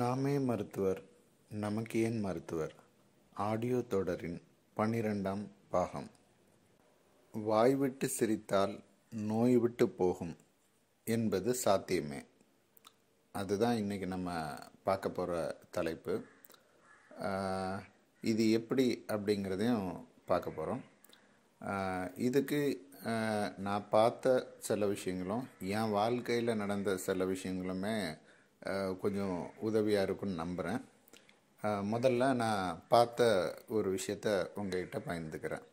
நாமே மருத்துவர் நமக்கு ஏன் மருத்துவர் ஆடியோ தொடரின் பனிரெண்டாம் பாகம் வாய்விட்டு சிரித்தால் நோய் விட்டு போகும் என்பது சாத்தியமே அதுதான் இன்றைக்கி நம்ம பார்க்க போகிற தலைப்பு இது எப்படி அப்படிங்கிறதையும் பார்க்க போகிறோம் இதுக்கு நான் பார்த்த சில விஷயங்களும் என் வாழ்க்கையில் நடந்த சில விஷயங்களுமே கொஞ்சம் உதவியாக இருக்கும்னு நம்புகிறேன் முதல்ல நான் பார்த்த ஒரு விஷயத்த உங்கள்கிட்ட பகிர்ந்துக்கிறேன்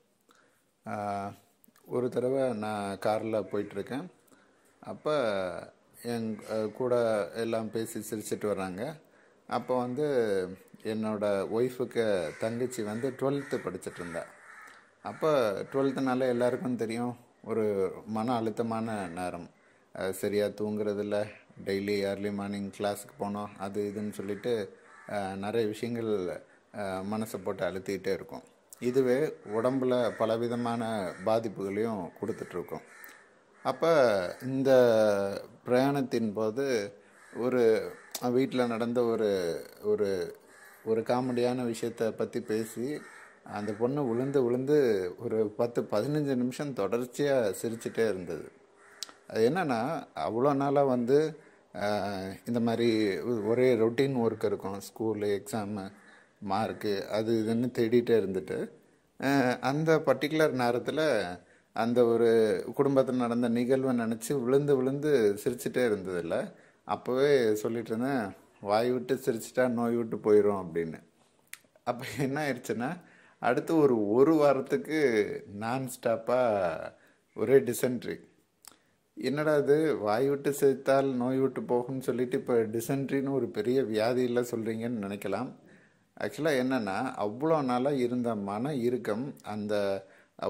ஒரு தடவை நான் காரில் போயிட்டுருக்கேன் அப்போ என் கூட எல்லாம் பேசி சிரிச்சிட்டு வராங்க அப்போ வந்து என்னோடய ஒய்ஃபுக்கு தங்கச்சி வந்து டுவெல்த்து படிச்சுட்டு இருந்தா அப்போ டுவெல்த்துனால எல்லாருக்கும் தெரியும் ஒரு மன அழுத்தமான நேரம் சரியாக தூங்குறதில்ல டெய்லி ஏர்லி மார்னிங் கிளாஸுக்கு போனோம் அது இதுன்னு சொல்லிட்டு நிறைய விஷயங்கள் மனசை போட்டு அழுத்திக்கிட்டே இருக்கும் இதுவே உடம்பில் பலவிதமான பாதிப்புகளையும் கொடுத்துட்ருக்கோம் அப்போ இந்த பிரயாணத்தின் போது ஒரு வீட்டில் நடந்த ஒரு ஒரு ஒரு காமெடியான விஷயத்தை பற்றி பேசி அந்த பொண்ணு விழுந்து விழுந்து ஒரு பத்து பதினஞ்சு நிமிஷம் தொடர்ச்சியாக சிரிச்சிட்டே இருந்தது அது என்னென்னா அவ்வளோ நாளாக வந்து இந்த மாதிரி ஒரே ரொட்டீன் ஒர்க் இருக்கும் ஸ்கூலு எக்ஸாமு மார்க்கு அது இதுன்னு தேடிகிட்டே இருந்துட்டு அந்த பர்டிகுலர் நேரத்தில் அந்த ஒரு குடும்பத்தில் நடந்த நிகழ்வை நினச்சி விழுந்து விழுந்து சிரிச்சிட்டே இருந்ததில்ல அப்போவே சொல்லிட்டு இருந்தேன் வாய் விட்டு சிரிச்சிட்டா நோய் விட்டு போயிடும் அப்படின்னு அப்போ என்ன ஆயிடுச்சுன்னா அடுத்து ஒரு ஒரு வாரத்துக்கு நான் ஸ்டாப்பாக ஒரே டிசென்ட்ரி என்னடா இது வாய் விட்டு சிரித்தால் நோய் விட்டு போகும்னு சொல்லிட்டு இப்போ டிசென்ட்ரின்னு ஒரு பெரிய வியாதியில் சொல்கிறீங்கன்னு நினைக்கலாம் ஆக்சுவலாக என்னென்னா அவ்வளோ நாளாக இருந்த மன இறுக்கம் அந்த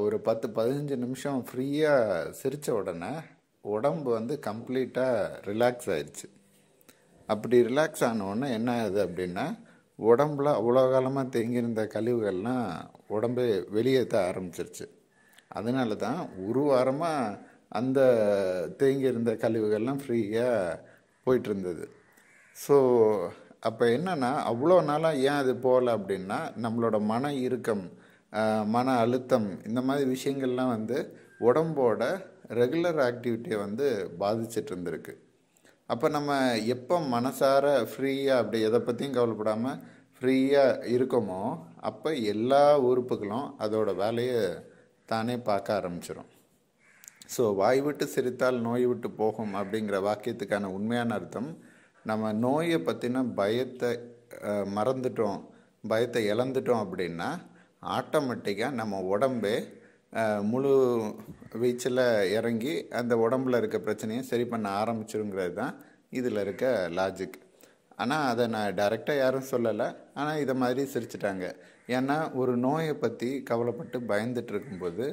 ஒரு பத்து பதினஞ்சு நிமிஷம் ஃப்ரீயாக சிரித்த உடனே உடம்பு வந்து கம்ப்ளீட்டாக ரிலாக்ஸ் ஆயிடுச்சு அப்படி ரிலாக்ஸ் ஆனவுடனே என்ன ஆகுது அப்படின்னா உடம்புல அவ்வளோ காலமாக தேங்கியிருந்த கழிவுகள்லாம் உடம்பே வெளியேற்ற ஆரம்பிச்சிருச்சு அதனால தான் ஒரு வாரமாக அந்த தேங்கி இருந்த கழிவுகள்லாம் ஃப்ரீயாக போயிட்டுருந்தது ஸோ அப்போ என்னென்னா அவ்வளோ நாளாக ஏன் அது போகலை அப்படின்னா நம்மளோட மன இறுக்கம் மன அழுத்தம் இந்த மாதிரி விஷயங்கள்லாம் வந்து உடம்போட ரெகுலர் ஆக்டிவிட்டியை வந்து பாதிச்சுட்டு இருந்திருக்கு அப்போ நம்ம எப்போ மனசார ஃப்ரீயாக அப்படி எதை பற்றியும் கவலைப்படாமல் ஃப்ரீயாக இருக்கோமோ அப்போ எல்லா உறுப்புகளும் அதோடய வேலையை தானே பார்க்க ஆரம்பிச்சிடும் ஸோ வாய் விட்டு சிரித்தால் நோய் விட்டு போகும் அப்படிங்கிற வாக்கியத்துக்கான உண்மையான அர்த்தம் நம்ம நோயை பற்றின பயத்தை மறந்துட்டோம் பயத்தை இழந்துட்டோம் அப்படின்னா ஆட்டோமேட்டிக்காக நம்ம உடம்பே முழு வீச்சில் இறங்கி அந்த உடம்புல இருக்க பிரச்சனையும் சரி பண்ண ஆரம்பிச்சிருங்கிறது தான் இதில் இருக்க லாஜிக் ஆனால் அதை நான் டைரெக்டாக யாரும் சொல்லலை ஆனால் இதை மாதிரி சிரிச்சிட்டாங்க ஏன்னா ஒரு நோயை பற்றி கவலைப்பட்டு பயந்துட்டு இருக்கும்போது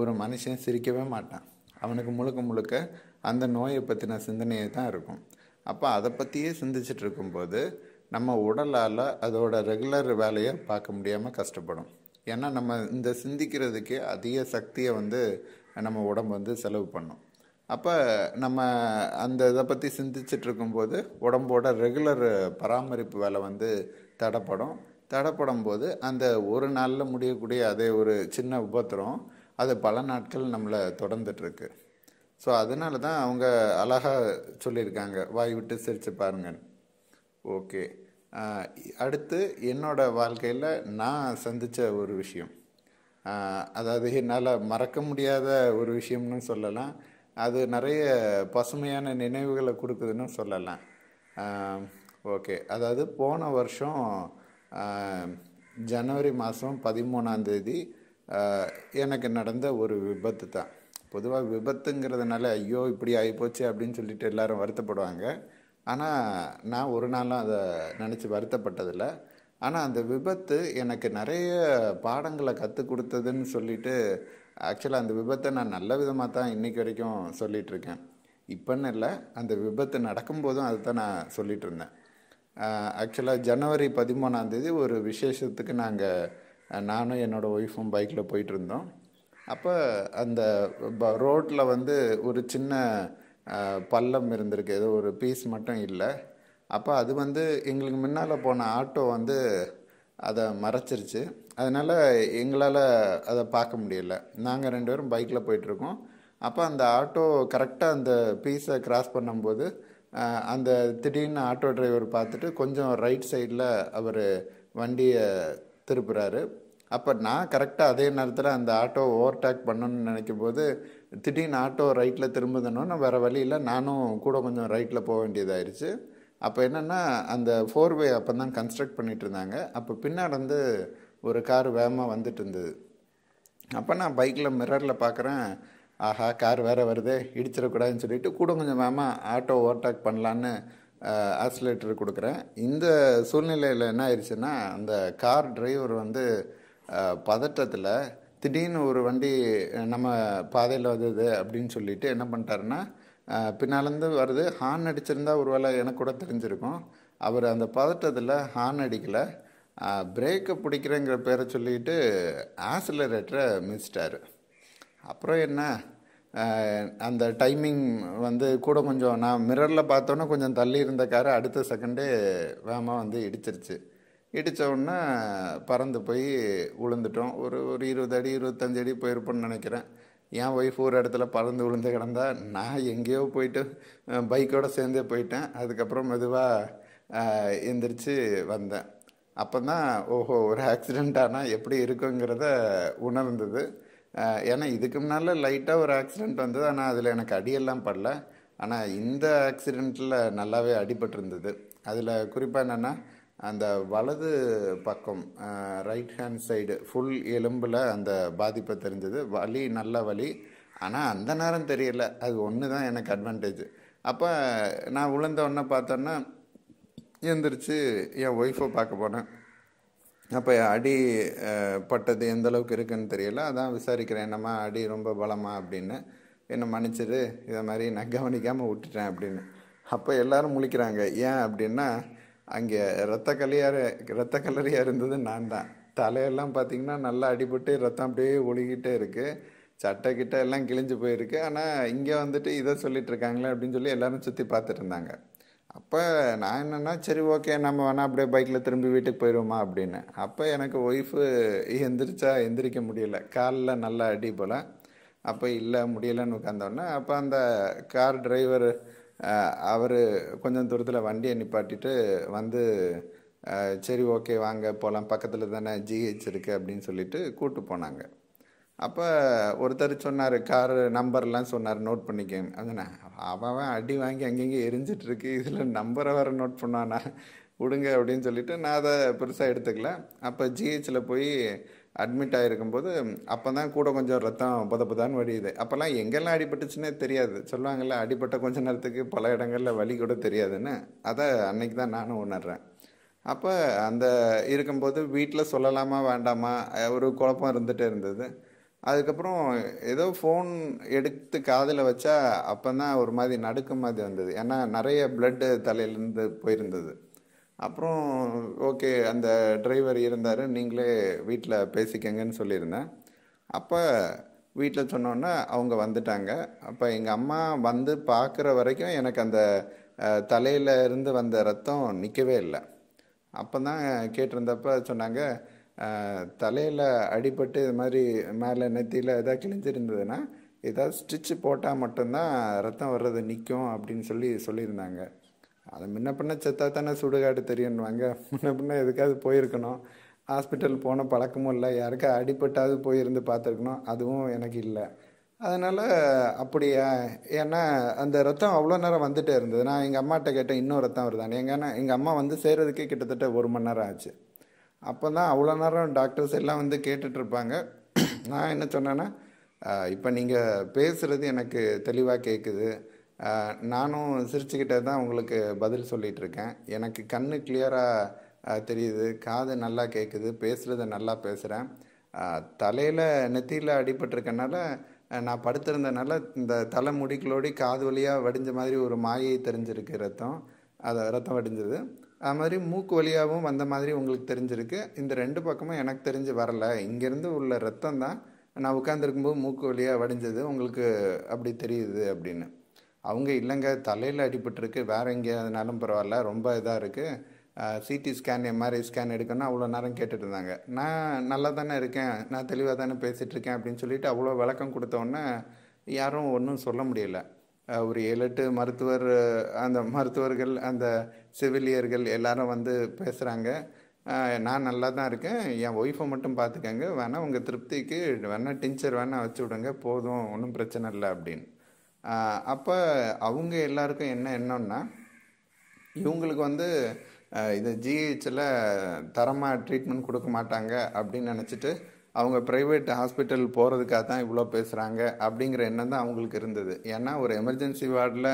ஒரு மனுஷன் சிரிக்கவே மாட்டான் அவனுக்கு முழுக்க முழுக்க அந்த நோயை பற்றின சிந்தனையே தான் இருக்கும் அப்போ அதை பற்றியே சிந்திச்சுட்டு இருக்கும்போது நம்ம உடலால் அதோட ரெகுலர் வேலையை பார்க்க முடியாமல் கஷ்டப்படும் ஏன்னா நம்ம இந்த சிந்திக்கிறதுக்கு அதிக சக்தியை வந்து நம்ம உடம்பு வந்து செலவு பண்ணும் அப்போ நம்ம அந்த இதை பற்றி சிந்திச்சுட்டு இருக்கும்போது உடம்போட ரெகுலர் பராமரிப்பு வேலை வந்து தடைப்படும் தடைப்படும் போது அந்த ஒரு நாளில் முடியக்கூடிய அதே ஒரு சின்ன உபத்திரம் அது பல நாட்கள் நம்மளை தொடர்ந்துட்டுருக்கு ஸோ அதனால தான் அவங்க அழகாக சொல்லியிருக்காங்க வாய் விட்டு சிரித்து பாருங்கள் ஓகே அடுத்து என்னோடய வாழ்க்கையில் நான் சந்தித்த ஒரு விஷயம் அதாவது என்னால் மறக்க முடியாத ஒரு விஷயம்னு சொல்லலாம் அது நிறைய பசுமையான நினைவுகளை கொடுக்குதுன்னு சொல்லலாம் ஓகே அதாவது போன வருஷம் ஜனவரி மாதம் பதிமூணாந்தேதி எனக்கு நடந்த ஒரு விபத்து தான் பொதுவாக விபத்துங்கிறதுனால ஐயோ இப்படி ஆகிப்போச்சு அப்படின்னு சொல்லிட்டு எல்லோரும் வருத்தப்படுவாங்க ஆனால் நான் ஒரு நாளும் அதை நினச்சி வருத்தப்பட்டதில்லை ஆனால் அந்த விபத்து எனக்கு நிறைய பாடங்களை கற்றுக் கொடுத்ததுன்னு சொல்லிட்டு ஆக்சுவலாக அந்த விபத்தை நான் நல்ல விதமாக தான் இன்றைக்கி வரைக்கும் சொல்லிகிட்ருக்கேன் இப்போன்னு இல்லை அந்த விபத்து நடக்கும்போதும் அதை தான் நான் சொல்லிகிட்டு இருந்தேன் ஆக்சுவலாக ஜனவரி பதிமூணாந்தேதி ஒரு விசேஷத்துக்கு நாங்கள் நானும் என்னோடய ஒய்ஃபும் பைக்கில் போயிட்டுருந்தோம் அப்போ அந்த ரோட்டில் வந்து ஒரு சின்ன பள்ளம் இருந்திருக்கு ஏதோ ஒரு பீஸ் மட்டும் இல்லை அப்போ அது வந்து எங்களுக்கு முன்னால் போன ஆட்டோ வந்து அதை மறைச்சிருச்சு அதனால் எங்களால் அதை பார்க்க முடியல நாங்கள் ரெண்டு பேரும் பைக்கில் போயிட்டுருக்கோம் அப்போ அந்த ஆட்டோ கரெக்டாக அந்த பீஸை கிராஸ் பண்ணும்போது அந்த திடீர்னு ஆட்டோ டிரைவர் பார்த்துட்டு கொஞ்சம் ரைட் சைடில் அவர் வண்டியை திருப்புறாரு அப்போ நான் கரெக்டாக அதே நேரத்தில் அந்த ஆட்டோ ஓவர்டேக் பண்ணணும்னு நினைக்கும் போது திடீர்னு ஆட்டோ ரைட்டில் திரும்புதுன்னு வேறு வழியில் நானும் கூட கொஞ்சம் ரைட்டில் போக வேண்டியதாயிருச்சு அப்போ என்னென்னா அந்த வே அப்போ தான் கன்ஸ்ட்ரக்ட் பண்ணிகிட்டு இருந்தாங்க அப்போ பின்னாடி வந்து ஒரு கார் வேகமாக வந்துட்டு இருந்தது அப்போ நான் பைக்கில் மிரரில் பார்க்குறேன் ஆஹா கார் வேறு வருதே இடிச்சிடக்கூடாதுன்னு சொல்லிவிட்டு கூட கொஞ்சம் வேகமாக ஆட்டோ ஓவர்டேக் பண்ணலான்னு ஆக்சிலேட்டர் கொடுக்குறேன் இந்த சூழ்நிலையில் என்ன ஆயிடுச்சுன்னா அந்த கார் டிரைவர் வந்து பதட்டத்தில் திடீர்னு ஒரு வண்டி நம்ம பாதையில் வந்தது அப்படின்னு சொல்லிட்டு என்ன பண்ணிட்டாருன்னா பின்னாலேருந்து வருது ஹார்ன் அடிச்சிருந்தா ஒரு வேளை எனக்கு கூட தெரிஞ்சிருக்கும் அவர் அந்த பதட்டத்தில் ஹார்ன் அடிக்கலை பிரேக்கை பிடிக்கிறேங்கிற பேரை சொல்லிட்டு ஆசிலரேட்டரை மிதிச்சிட்டாரு அப்புறம் என்ன அந்த டைமிங் வந்து கூட கொஞ்சம் நான் மிரரில் பார்த்தோன்னே கொஞ்சம் தள்ளி இருந்த காரை அடுத்த செகண்டே வேகமாக வந்து இடிச்சிருச்சு இடித்தோடனே பறந்து போய் விழுந்துட்டோம் ஒரு ஒரு இருபது அடி இருபத்தஞ்சு அடி போயிருப்போன்னு நினைக்கிறேன் என் ஒய்ஃப் ஒரு இடத்துல பறந்து விழுந்து கிடந்தா நான் எங்கேயோ போயிட்டு பைக்கோடு சேர்ந்தே போயிட்டேன் அதுக்கப்புறம் மெதுவாக எந்திரிச்சு வந்தேன் அப்போ தான் ஓஹோ ஒரு ஆக்சிடெண்ட் ஆனால் எப்படி இருக்குங்கிறத உணர்ந்தது ஏன்னா இதுக்கு முன்னால் லைட்டாக ஒரு ஆக்சிடெண்ட் வந்தது ஆனால் அதில் எனக்கு அடியெல்லாம் படல ஆனால் இந்த ஆக்சிடெண்ட்டில் நல்லாவே அடிபட்டிருந்தது அதில் குறிப்பாக என்னென்னா அந்த வலது பக்கம் ரைட் ஹேண்ட் சைடு ஃபுல் எலும்பில் அந்த பாதிப்பை தெரிஞ்சது வலி நல்ல வலி ஆனால் அந்த நேரம் தெரியல அது ஒன்று தான் எனக்கு அட்வான்டேஜ் அப்போ நான் உளுந்த உடனே பார்த்தோன்னா எந்திரிச்சு என் ஒய்ஃபை பார்க்க போனேன் அப்போ அடி பட்டது எந்த அளவுக்கு இருக்குன்னு தெரியல அதான் விசாரிக்கிறேன் என்னம்மா அடி ரொம்ப பலமா அப்படின்னு என்னை மன்னிச்சிரு இதை மாதிரி நான் கவனிக்காமல் விட்டுட்டேன் அப்படின்னு அப்போ எல்லாரும் முழிக்கிறாங்க ஏன் அப்படின்னா அங்கே ரத்த கலியாக ரத்த கலரியாக இருந்தது நான் தான் தலையெல்லாம் பார்த்திங்கன்னா நல்லா அடிபட்டு ரத்தம் அப்படியே ஒழுகிட்டே இருக்குது சட்டை கிட்ட எல்லாம் கிழிஞ்சு போயிருக்கு ஆனால் இங்கே வந்துட்டு இதை சொல்லிட்டு இருக்காங்களே அப்படின்னு சொல்லி எல்லாரும் சுற்றி பார்த்துட்டு இருந்தாங்க அப்போ நான் என்னென்னா சரி ஓகே நம்ம வேணால் அப்படியே பைக்கில் திரும்பி வீட்டுக்கு போயிடுவோமா அப்படின்னு அப்போ எனக்கு ஒய்ஃபு எந்திரிச்சா எந்திரிக்க முடியல காலில் நல்லா அடி போல் அப்போ இல்லை முடியலைன்னு உட்காந்தோடனே அப்போ அந்த கார் டிரைவர் அவர் கொஞ்சம் தூரத்தில் வண்டியை நிப்பாட்டிட்டு வந்து சரி ஓகே வாங்க போகலாம் பக்கத்தில் தானே ஜிஹெச் இருக்குது அப்படின்னு சொல்லிட்டு கூப்பிட்டு போனாங்க அப்போ ஒருத்தர் சொன்னார் கார் நம்பர்லாம் சொன்னார் நோட் பண்ணிக்கங்க அதுண்ணா அவன் அடி வாங்கி அங்கங்கே எரிஞ்சிட்ருக்கு இதில் நம்பரை வேறு நோட் பண்ணானா விடுங்க அப்படின்னு சொல்லிட்டு நான் அதை பெருசாக எடுத்துக்கல அப்போ ஜிஹெச்சில் போய் அட்மிட் ஆகிருக்கும்போது அப்போ தான் கூட கொஞ்சம் ரத்தம் புத புதான்னு வடியுது அப்போல்லாம் எங்கெல்லாம் அடிபட்டுச்சுன்னே தெரியாது சொல்லுவாங்கள்ல அடிபட்ட கொஞ்ச நேரத்துக்கு பல இடங்களில் வழி கூட தெரியாதுன்னு அதை அன்னைக்கு தான் நானும் உணர்றேன் அப்போ அந்த இருக்கும்போது வீட்டில் சொல்லலாமா வேண்டாமா ஒரு குழப்பம் இருந்துகிட்டே இருந்தது அதுக்கப்புறம் ஏதோ ஃபோன் எடுத்து காதில் வச்சா அப்போ தான் ஒரு மாதிரி நடுக்க மாதிரி வந்தது ஏன்னா நிறைய பிளட்டு தலையிலேருந்து போயிருந்தது அப்புறம் ஓகே அந்த டிரைவர் இருந்தார் நீங்களே வீட்டில் பேசிக்கங்கன்னு சொல்லியிருந்தேன் அப்போ வீட்டில் சொன்னோன்னே அவங்க வந்துட்டாங்க அப்போ எங்கள் அம்மா வந்து பார்க்குற வரைக்கும் எனக்கு அந்த தலையில் இருந்து வந்த ரத்தம் நிற்கவே இல்லை அப்போ தான் கேட்டிருந்தப்ப சொன்னாங்க தலையில் அடிபட்டு இது மாதிரி மேலே நெத்தியில் எதாவது கிழிஞ்சிருந்ததுன்னா ஏதாவது ஸ்டிச்சு போட்டால் மட்டும்தான் ரத்தம் வர்றது நிற்கும் அப்படின்னு சொல்லி சொல்லியிருந்தாங்க அதை முன்ன பின்ன செத்தா தானே சுடுகாடு தெரியும்வாங்க முன்ன பின்ன எதுக்காவது போயிருக்கணும் ஹாஸ்பிட்டல் போன பழக்கமும் இல்லை யாருக்கா அடிப்பட்டாவது போயிருந்து பார்த்துருக்கணும் அதுவும் எனக்கு இல்லை அதனால் அப்படியா ஏன்னா அந்த ரத்தம் அவ்வளோ நேரம் வந்துகிட்டே இருந்தது நான் எங்கள் அம்மாட்ட கேட்டேன் இன்னும் ரத்தம் வருதானே எங்கன்னா எங்கள் அம்மா வந்து சேர்கிறதுக்கே கிட்டத்தட்ட ஒரு மணி நேரம் ஆச்சு அப்போ தான் அவ்வளோ நேரம் டாக்டர்ஸ் எல்லாம் வந்து கேட்டுட்ருப்பாங்க நான் என்ன சொன்னேன்னா இப்போ நீங்கள் பேசுகிறது எனக்கு தெளிவாக கேட்குது நானும் சிரிச்சுக்கிட்டே தான் உங்களுக்கு பதில் சொல்லிகிட்ருக்கேன் எனக்கு கண் கிளியராக தெரியுது காது நல்லா கேட்குது பேசுகிறத நல்லா பேசுகிறேன் தலையில் நெத்தியில் அடிபட்டிருக்கனால நான் படுத்திருந்தனால இந்த தலை முடிக்கலோடி காது வழியாக வடிஞ்ச மாதிரி ஒரு மாயை தெரிஞ்சிருக்கு ரத்தம் அதை ரத்தம் வடிஞ்சது அது மாதிரி மூக்கு வழியாகவும் வந்த மாதிரி உங்களுக்கு தெரிஞ்சிருக்கு இந்த ரெண்டு பக்கமும் எனக்கு தெரிஞ்சு வரலை இங்கேருந்து உள்ள ரத்தம் தான் நான் உட்காந்துருக்கும்போது மூக்கு வழியாக வடிஞ்சது உங்களுக்கு அப்படி தெரியுது அப்படின்னு அவங்க இல்லைங்க தலையில் அடிபட்டுருக்கு வேறு எங்கேயாதுனாலும் பரவாயில்ல ரொம்ப இதாக இருக்குது சிடி ஸ்கேன் எம்ஆர்ஐ ஸ்கேன் எடுக்கணும்னு அவ்வளோ நேரம் கேட்டுட்டு இருந்தாங்க நான் நல்லா தானே இருக்கேன் நான் தெளிவாக தானே பேசிகிட்ருக்கேன் அப்படின்னு சொல்லிட்டு அவ்வளோ விளக்கம் கொடுத்தோன்னே யாரும் ஒன்றும் சொல்ல முடியல ஒரு ஏழு எட்டு மருத்துவர் அந்த மருத்துவர்கள் அந்த செவிலியர்கள் எல்லாரும் வந்து பேசுகிறாங்க நான் நல்லா தான் இருக்கேன் என் ஒய்ஃபை மட்டும் பார்த்துக்கங்க வேணால் உங்கள் திருப்திக்கு வேணால் டிஞ்சர் வேணால் வச்சு விடுங்க போதும் ஒன்றும் பிரச்சனை இல்லை அப்படின்னு அப்போ அவங்க எல்லாருக்கும் என்ன என்னன்னா இவங்களுக்கு வந்து இது ஜிஹெச்சில் தரமாக ட்ரீட்மெண்ட் கொடுக்க மாட்டாங்க அப்படின்னு நினச்சிட்டு அவங்க ப்ரைவேட் ஹாஸ்பிட்டல் போகிறதுக்காக தான் இவ்வளோ பேசுகிறாங்க அப்படிங்கிற எண்ணம் தான் அவங்களுக்கு இருந்தது ஏன்னா ஒரு எமர்ஜென்சி வார்டில்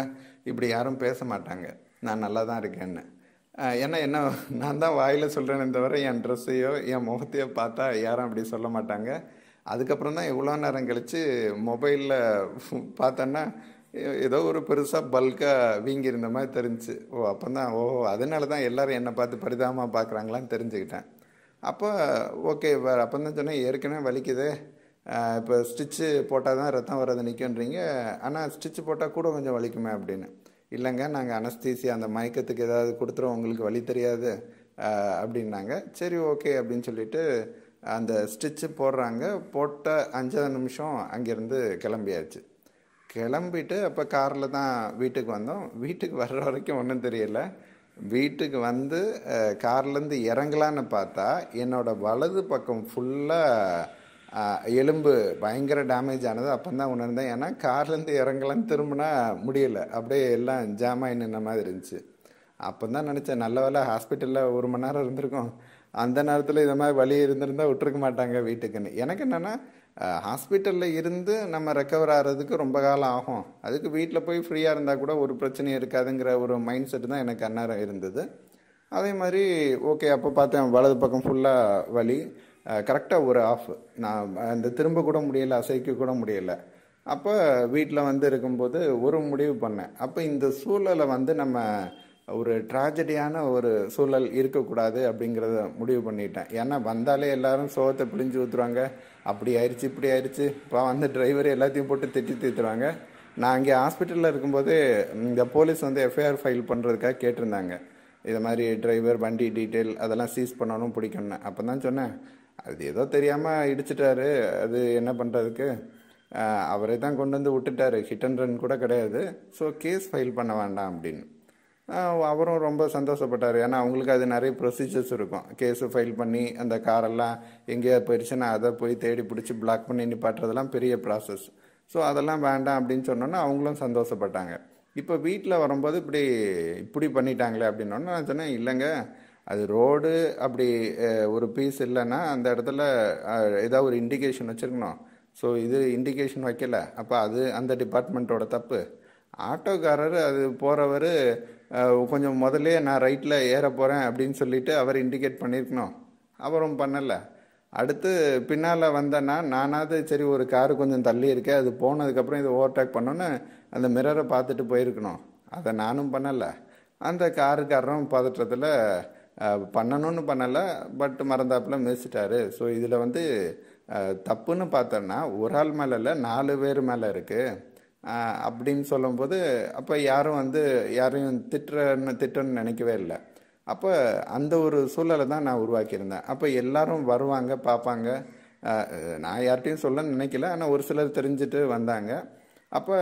இப்படி யாரும் பேச மாட்டாங்க நான் நல்லா தான் இருக்கேன்னு ஏன்னா என்ன நான் தான் வாயில் சொல்கிறேனே தவிர என் ட்ரெஸ்ஸையோ என் முகத்தையோ பார்த்தா யாரும் அப்படி சொல்ல மாட்டாங்க அதுக்கப்புறம் தான் இவ்வளோ நேரம் கழித்து மொபைலில் பார்த்தோன்னா ஏதோ ஒரு பெருசாக பல்காக வீங்கி இருந்த மாதிரி தெரிஞ்சு ஓ அப்போ தான் ஓ அதனால தான் எல்லோரும் என்னை பார்த்து பரிதாபமாக பார்க்குறாங்களான்னு தெரிஞ்சுக்கிட்டேன் அப்போ ஓகே அப்போ தான் சொன்னேன் ஏற்கனவே வலிக்குது இப்போ ஸ்டிச்சு போட்டால் தான் ரத்தம் வர்றது நிற்கன்றீங்க ஆனால் ஸ்டிச்சு போட்டால் கூட கொஞ்சம் வலிக்குமே அப்படின்னு இல்லைங்க நாங்கள் அனஸ்தீசி அந்த மயக்கத்துக்கு ஏதாவது கொடுத்துருவோம் உங்களுக்கு வழி தெரியாது அப்படின்னாங்க சரி ஓகே அப்படின்னு சொல்லிட்டு அந்த ஸ்டிச்சு போடுறாங்க போட்ட அஞ்சாவது நிமிஷம் அங்கேருந்து கிளம்பியாச்சு கிளம்பிட்டு அப்போ காரில் தான் வீட்டுக்கு வந்தோம் வீட்டுக்கு வர்ற வரைக்கும் ஒன்றும் தெரியல வீட்டுக்கு வந்து கார்லேருந்து இறங்கலான்னு பார்த்தா என்னோடய வலது பக்கம் ஃபுல்லாக எலும்பு பயங்கர டேமேஜ் ஆனது அப்போ தான் உணர்ந்தேன் ஏன்னா கார்லேருந்து இறங்கலாம் திரும்பினா முடியலை அப்படியே எல்லாம் ஜாம் ஆகி நின்ன மாதிரி இருந்துச்சு அப்போ தான் நினச்சேன் நல்ல வேலை ஹாஸ்பிட்டலில் ஒரு மணி நேரம் இருந்திருக்கோம் அந்த நேரத்தில் இந்த மாதிரி வழி இருந்திருந்தால் விட்டுருக்க மாட்டாங்க வீட்டுக்குன்னு எனக்கு என்னென்னா ஹாஸ்பிட்டலில் இருந்து நம்ம ரெக்கவர் ஆகிறதுக்கு ரொம்ப காலம் ஆகும் அதுக்கு வீட்டில் போய் ஃப்ரீயாக இருந்தால் கூட ஒரு பிரச்சனையும் இருக்காதுங்கிற ஒரு மைண்ட் செட் தான் எனக்கு அந்நேரம் இருந்தது அதே மாதிரி ஓகே அப்போ பார்த்தேன் வலது பக்கம் ஃபுல்லாக வலி கரெக்டாக ஒரு ஆஃப் நான் அந்த திரும்ப கூட முடியலை அசைக்க கூட முடியலை அப்போ வீட்டில் வந்து இருக்கும்போது ஒரு முடிவு பண்ணேன் அப்போ இந்த சூழலை வந்து நம்ம ஒரு ட்ராஜடியான ஒரு சூழல் இருக்கக்கூடாது அப்படிங்கிறத முடிவு பண்ணிட்டேன் ஏன்னா வந்தாலே எல்லாரும் சோகத்தை பிழிஞ்சு ஊற்றுவாங்க அப்படி ஆயிடுச்சு இப்படி ஆயிடுச்சு இப்போ வந்து டிரைவர் எல்லாத்தையும் போட்டு திட்டி தீர்த்துருவாங்க நான் அங்கே ஹாஸ்பிட்டலில் இருக்கும்போது இந்த போலீஸ் வந்து எஃப்ஐஆர் ஃபைல் பண்ணுறதுக்காக கேட்டிருந்தாங்க இது மாதிரி டிரைவர் வண்டி டீட்டெயில் அதெல்லாம் சீஸ் பண்ணணும் பிடிக்கணும் அப்போ தான் சொன்னேன் அது ஏதோ தெரியாமல் இடிச்சிட்டாரு அது என்ன பண்ணுறதுக்கு அவரே தான் கொண்டு வந்து விட்டுட்டாரு ஹிட் அண்ட் ரன் கூட கிடையாது ஸோ கேஸ் ஃபைல் பண்ண வேண்டாம் அப்படின்னு அவரும் ரொம்ப சந்தோஷப்பட்டார் ஏன்னா அவங்களுக்கு அது நிறைய ப்ரொசீஜர்ஸ் இருக்கும் கேஸு ஃபைல் பண்ணி அந்த காரெல்லாம் எங்கேயா போயிடுச்சுன்னா அதை போய் தேடி பிடிச்சி பிளாக் பண்ணி நிப்பாட்டுறதெல்லாம் பெரிய ப்ராசஸ் ஸோ அதெல்லாம் வேண்டாம் அப்படின்னு சொன்னோன்னா அவங்களும் சந்தோஷப்பட்டாங்க இப்போ வீட்டில் வரும்போது இப்படி இப்படி பண்ணிட்டாங்களே அப்படின்னோன்னா நான் சொன்னேன் இல்லைங்க அது ரோடு அப்படி ஒரு பீஸ் இல்லைன்னா அந்த இடத்துல ஏதாவது ஒரு இண்டிகேஷன் வச்சுருக்கணும் ஸோ இது இண்டிகேஷன் வைக்கல அப்போ அது அந்த டிபார்ட்மெண்ட்டோட தப்பு ஆட்டோக்காரர் அது போகிறவர் கொஞ்சம் முதலே நான் ரைட்டில் ஏற போகிறேன் அப்படின்னு சொல்லிட்டு அவர் இண்டிகேட் பண்ணியிருக்கணும் அவரும் பண்ணலை அடுத்து பின்னால் வந்தேன்னா நானாவது சரி ஒரு காரு கொஞ்சம் தள்ளி இருக்கேன் அது போனதுக்கப்புறம் இதை ஓவர்டேக் பண்ணோன்னு அந்த மிரரை பார்த்துட்டு போயிருக்கணும் அதை நானும் பண்ணலை அந்த காருக்காரரும் பதற்றத்தில் பண்ணணும்னு பண்ணலை பட் மறந்தாப்பில் மிதிச்சிட்டார் ஸோ இதில் வந்து தப்புன்னு பார்த்தோன்னா ஒரு ஆள் மேலே இல்லை நாலு பேர் மேலே இருக்குது அப்படின்னு சொல்லும்போது அப்போ யாரும் வந்து யாரையும் திட்டுறன்னு திட்டணும்னு நினைக்கவே இல்லை அப்போ அந்த ஒரு சூழலை தான் நான் உருவாக்கியிருந்தேன் அப்போ எல்லாரும் வருவாங்க பார்ப்பாங்க நான் யார்கிட்டையும் சொல்லன்னு நினைக்கல ஆனால் ஒரு சிலர் தெரிஞ்சுட்டு வந்தாங்க அப்போ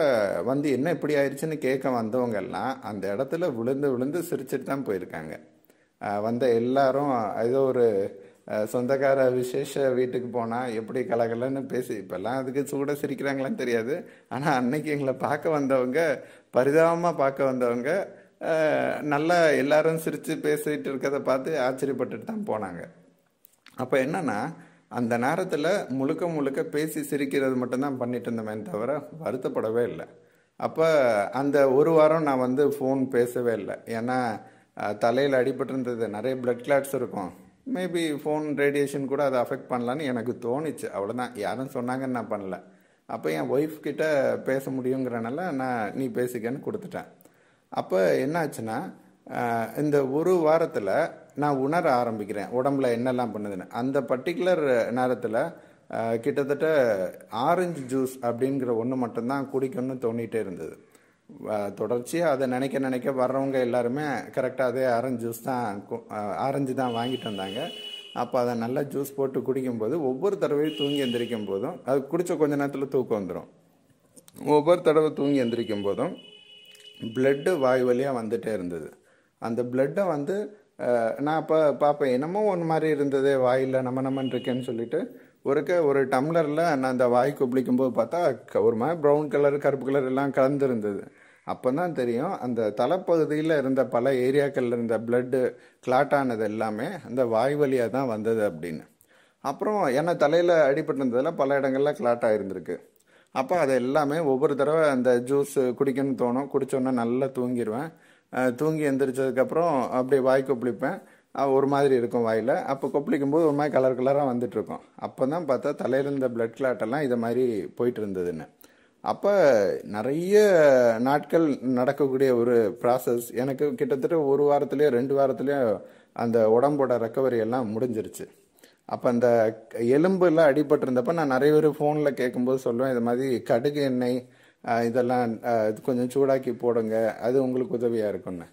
வந்து என்ன இப்படி ஆயிடுச்சுன்னு கேட்க வந்தவங்கெல்லாம் அந்த இடத்துல விழுந்து விழுந்து சிரிச்சிட்டு தான் போயிருக்காங்க வந்த எல்லாரும் ஏதோ ஒரு சொந்தக்கார விசேஷ வீட்டுக்கு போனால் எப்படி கலகலன்னு பேசி இப்போல்லாம் அதுக்கு சூட சிரிக்கிறாங்களான்னு தெரியாது ஆனால் அன்னைக்கு எங்களை பார்க்க வந்தவங்க பரிதாபமாக பார்க்க வந்தவங்க நல்லா எல்லாரும் சிரித்து பேசிகிட்டு இருக்கிறத பார்த்து ஆச்சரியப்பட்டுட்டு தான் போனாங்க அப்போ என்னென்னா அந்த நேரத்தில் முழுக்க முழுக்க பேசி சிரிக்கிறது மட்டும்தான் பண்ணிட்டு இருந்தோமே தவிர வருத்தப்படவே இல்லை அப்போ அந்த ஒரு வாரம் நான் வந்து ஃபோன் பேசவே இல்லை ஏன்னா தலையில் அடிபட்டிருந்தது நிறைய பிளட் கிளாட்ஸ் இருக்கும் மேபி ஃபோன் ரேடியேஷன் கூட அதை அஃபெக்ட் பண்ணலான்னு எனக்கு தோணுச்சு அவ்வளோதான் யாரும் சொன்னாங்கன்னு நான் பண்ணல அப்போ என் ஒய்ஃப் கிட்ட பேச முடியுங்கிறனால நான் நீ பேசிக்கன்னு கொடுத்துட்டேன் அப்போ என்னாச்சுன்னா இந்த ஒரு வாரத்தில் நான் உணர ஆரம்பிக்கிறேன் உடம்புல என்னெல்லாம் பண்ணுதுன்னு அந்த பர்டிகுலர் நேரத்தில் கிட்டத்தட்ட ஆரஞ்சு ஜூஸ் அப்படிங்கிற ஒன்று மட்டும்தான் குடிக்கணும்னு தோணிகிட்டே இருந்தது தொடர்ச்சியாக அதை நினைக்க நினைக்க வர்றவங்க எல்லாருமே கரெக்டாக அதே ஆரஞ்சு ஜூஸ் தான் ஆரஞ்சு தான் வாங்கிட்டு வந்தாங்க அப்போ அதை நல்லா ஜூஸ் போட்டு குடிக்கும்போது ஒவ்வொரு தடவையும் தூங்கி எந்திரிக்கும் போதும் அது குடித்த கொஞ்ச நேரத்தில் தூக்கம் வந்துடும் ஒவ்வொரு தடவை தூங்கி எந்திரிக்கும் போதும் பிளட்டு வாய் வழியாக வந்துட்டே இருந்தது அந்த பிளட்டை வந்து நான் அப்போ பார்ப்பேன் என்னமோ ஒன்று மாதிரி இருந்தது வாயில் நம்ம நம்மன்னு இருக்கேன்னு சொல்லிட்டு ஒருக்க ஒரு டம்ளரில் நான் அந்த வாய் கொப்பளிக்கும்போது பார்த்தா ஒரு மாதிரி ப்ரௌன் கலர் கருப்பு கலர் எல்லாம் கலந்துருந்தது அப்போ தான் தெரியும் அந்த தலைப்பகுதியில் இருந்த பல ஏரியாக்களில் இருந்த பிளட்டு கிளாட் ஆனது எல்லாமே அந்த வாய் வழியாக தான் வந்தது அப்படின்னு அப்புறம் ஏன்னா தலையில் அடிபட்டிருந்ததில் பல இடங்களில் கிளாட் ஆகிருந்துருக்கு அப்போ அது எல்லாமே ஒவ்வொரு தடவை அந்த ஜூஸ் குடிக்கணும்னு தோணும் குடித்தோன்னே நல்லா தூங்கிடுவேன் தூங்கி எந்திரிச்சதுக்கப்புறம் அப்படியே வாய் கொப்பளிப்பேன் ஒரு மாதிரி இருக்கும் வாயில் அப்போ கொப்பளிக்கும் போது ஒரு மாதிரி கலர் கலராக வந்துட்டுருக்கும் அப்போ தான் பார்த்தா தலையில் இருந்த பிளட் கிளாட்டெல்லாம் இதை மாதிரி போயிட்டு இருந்ததுன்னு அப்போ நிறைய நாட்கள் நடக்கக்கூடிய ஒரு ப்ராசஸ் எனக்கு கிட்டத்தட்ட ஒரு வாரத்துலேயே ரெண்டு வாரத்துலேயே அந்த உடம்போட ரெக்கவரி எல்லாம் முடிஞ்சிருச்சு அப்போ அந்த எலும்புலாம் அடிபட்டிருந்தப்ப நான் நிறைய பேர் ஃபோனில் கேட்கும்போது சொல்லுவேன் இது மாதிரி கடுகு எண்ணெய் இதெல்லாம் கொஞ்சம் சூடாக்கி போடுங்க அது உங்களுக்கு உதவியாக இருக்கும்னு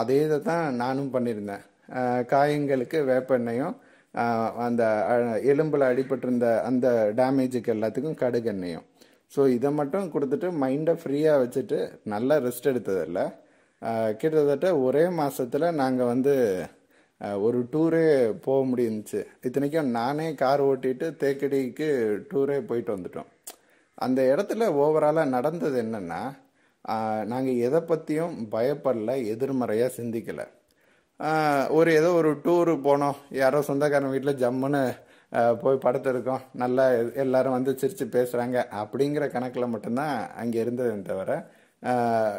அதே இதை தான் நானும் பண்ணியிருந்தேன் காயங்களுக்கு வேப்ப அந்த எலும்பில் அடிபட்டிருந்த அந்த டேமேஜுக்கு எல்லாத்துக்கும் கடுகு எண்ணெயும் ஸோ இதை மட்டும் கொடுத்துட்டு மைண்டை ஃப்ரீயாக வச்சுட்டு நல்லா ரெஸ்ட் எடுத்ததில்லை கிட்டத்தட்ட ஒரே மாதத்தில் நாங்கள் வந்து ஒரு டூரே போக முடியுந்துச்சு இத்தனைக்கும் நானே கார் ஓட்டிட்டு தேக்கடிக்கு டூரே போயிட்டு வந்துட்டோம் அந்த இடத்துல ஓவராலாக நடந்தது என்னென்னா நாங்கள் எதை பற்றியும் பயப்படல எதிர்மறையாக சிந்திக்கலை ஒரு ஏதோ ஒரு டூரு போனோம் யாரோ சொந்தக்காரன் வீட்டில் ஜம்முன்னு போய் படுத்திருக்கோம் நல்லா எல்லாரும் வந்து சிரித்து பேசுகிறாங்க அப்படிங்கிற கணக்கில் மட்டும்தான் அங்கே இருந்ததே தவிர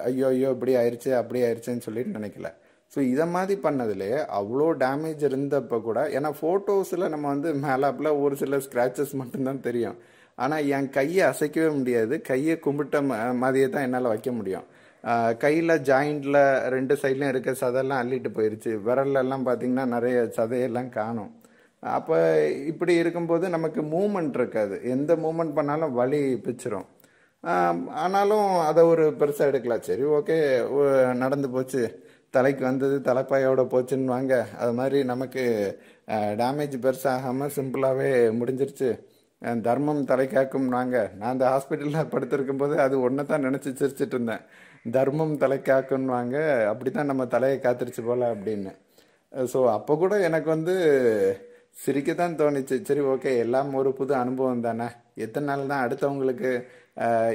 ஐயோ ஐயோ இப்படி ஆயிடுச்சு அப்படி ஆயிடுச்சுன்னு சொல்லிட்டு நினைக்கல ஸோ இதை மாதிரி பண்ணதுலேயே அவ்வளோ டேமேஜ் இருந்தப்போ கூட ஏன்னா ஃபோட்டோஸில் நம்ம வந்து மேலாப்பில் ஒரு சில ஸ்க்ராச்சஸ் மட்டும்தான் தெரியும் ஆனால் என் கையை அசைக்கவே முடியாது கையை கும்பிட்ட மாதிரியே தான் என்னால் வைக்க முடியும் கையில் ஜாயிண்டில் ரெண்டு சைட்லையும் இருக்க சதையெல்லாம் அள்ளிட்டு போயிடுச்சு விரல்லெல்லாம் பார்த்திங்கன்னா நிறைய சதையெல்லாம் காணும் அப்போ இப்படி இருக்கும்போது நமக்கு மூமெண்ட் இருக்காது எந்த மூமெண்ட் பண்ணாலும் வலி பிச்சிரும் ஆனாலும் அதை ஒரு பெருசாக எடுக்கலாம் சரி ஓகே நடந்து போச்சு தலைக்கு வந்தது தலைப்பாயோட போச்சுன்னு வாங்க அது மாதிரி நமக்கு டேமேஜ் பெருசாகாமல் சிம்பிளாகவே முடிஞ்சிருச்சு தர்மம் தலை காக்கும் நான் அந்த ஹாஸ்பிட்டலில் படுத்திருக்கும் போது அது ஒன்று தான் நினச்சி சிரிச்சிட்டு இருந்தேன் தர்மம் தலை காக்குன்னு வாங்க அப்படி தான் நம்ம தலையை காத்துருச்சு போல அப்படின்னு ஸோ அப்போ கூட எனக்கு வந்து சிரிக்க தான் தோணுச்சு சரி ஓகே எல்லாம் ஒரு புது அனுபவம் தானே எத்தனை நாள் தான் அடுத்தவங்களுக்கு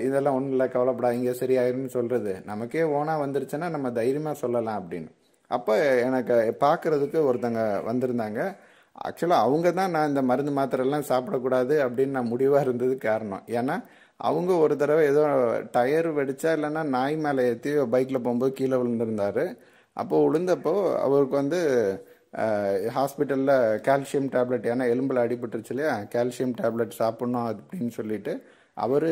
இதெல்லாம் ஒன்றும் இல்லை கவலைப்படாதீங்க சரியாயிரும்னு சொல்கிறது நமக்கே ஓனாக வந்துருச்சுன்னா நம்ம தைரியமாக சொல்லலாம் அப்படின்னு அப்போ எனக்கு பார்க்குறதுக்கு ஒருத்தங்க வந்திருந்தாங்க ஆக்சுவலாக அவங்க தான் நான் இந்த மருந்து மாத்திரைலாம் சாப்பிடக்கூடாது அப்படின்னு நான் முடிவாக இருந்தது காரணம் ஏன்னா அவங்க ஒரு தடவை ஏதோ டயர் வெடிச்சா இல்லைன்னா நாய் மேலே ஏற்றி பைக்கில் போகும்போது கீழே விழுந்திருந்தார் அப்போது விழுந்தப்போ அவருக்கு வந்து ஹாஸ்பிட்டலில் கால்சியம் டேப்லெட் ஏன்னா எலும்பில் அடிபட்டுருச்சு இல்லையா கால்சியம் டேப்லெட் சாப்பிட்ணும் அப்படின்னு சொல்லிட்டு அவர்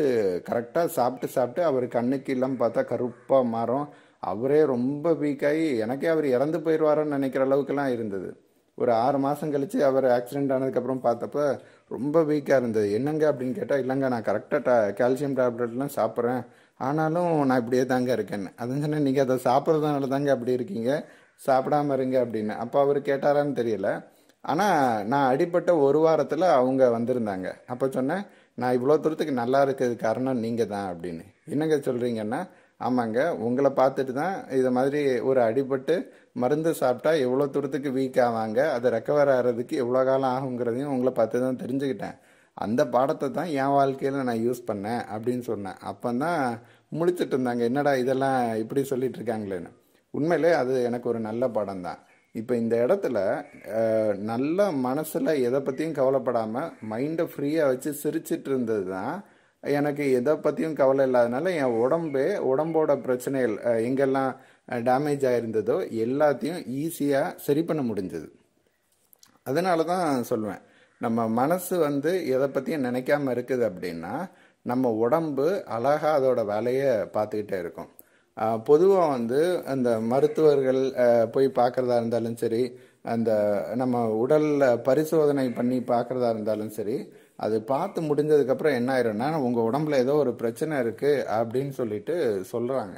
கரெக்டாக சாப்பிட்டு சாப்பிட்டு அவர் கண்ணுக்கு இல்லாமல் பார்த்தா கருப்பாக மாறும் அவரே ரொம்ப வீக்காகி எனக்கே அவர் இறந்து போயிடுவாரோன்னு நினைக்கிற அளவுக்குலாம் இருந்தது ஒரு ஆறு மாதம் கழித்து அவர் ஆக்சிடெண்ட் ஆனதுக்கப்புறம் பார்த்தப்ப ரொம்ப வீக்காக இருந்தது என்னங்க அப்படின்னு கேட்டால் இல்லைங்க நான் கரெக்டாக டா கால்சியம் டேப்லெட்லாம் சாப்பிட்றேன் ஆனாலும் நான் இப்படியே தாங்க இருக்கேன் அதான் சொன்னேன் நீங்கள் அதை சாப்பிட்றதுனால தாங்க அப்படி இருக்கீங்க சாப்பிடாம இருங்க அப்படின்னு அப்போ அவர் கேட்டாரான்னு தெரியல ஆனால் நான் அடிப்பட்ட ஒரு வாரத்தில் அவங்க வந்திருந்தாங்க அப்போ சொன்னேன் நான் இவ்வளோ தூரத்துக்கு நல்லா இருக்கிறது காரணம் நீங்கள் தான் அப்படின்னு என்னங்க சொல்கிறீங்கன்னா ஆமாங்க உங்களை பார்த்துட்டு தான் இதை மாதிரி ஒரு அடிபட்டு மருந்து சாப்பிட்டா எவ்வளோ தூரத்துக்கு வீக் ஆவாங்க அதை ரெக்கவர் ஆகிறதுக்கு எவ்வளோ காலம் ஆகுங்கிறதையும் உங்களை பார்த்து தான் தெரிஞ்சுக்கிட்டேன் அந்த பாடத்தை தான் என் வாழ்க்கையில் நான் யூஸ் பண்ணேன் அப்படின்னு சொன்னேன் அப்போ தான் முழிச்சிட்டு இருந்தாங்க என்னடா இதெல்லாம் இப்படி சொல்லிட்டு இருக்காங்களேன்னு உண்மையிலே அது எனக்கு ஒரு நல்ல படம் தான் இப்போ இந்த இடத்துல நல்ல மனசில் எதை பற்றியும் கவலைப்படாமல் மைண்டை ஃப்ரீயாக வச்சு சிரிச்சிட்டு இருந்தது தான் எனக்கு எதை பற்றியும் கவலை இல்லாதனால என் உடம்பே உடம்போட பிரச்சனைகள் எங்கெல்லாம் டேமேஜ் ஆகிருந்ததோ எல்லாத்தையும் ஈஸியாக சரி பண்ண முடிஞ்சது அதனால தான் சொல்லுவேன் நம்ம மனசு வந்து எதை பற்றியும் நினைக்காம இருக்குது அப்படின்னா நம்ம உடம்பு அழகாக அதோட வேலையை பார்த்துக்கிட்டே இருக்கும் பொதுவாக வந்து அந்த மருத்துவர்கள் போய் பார்க்குறதா இருந்தாலும் சரி அந்த நம்ம உடலில் பரிசோதனை பண்ணி பார்க்குறதா இருந்தாலும் சரி அது பார்த்து முடிஞ்சதுக்கப்புறம் என்ன ஆயிரும்னா உங்கள் உடம்புல ஏதோ ஒரு பிரச்சனை இருக்குது அப்படின்னு சொல்லிட்டு சொல்கிறாங்க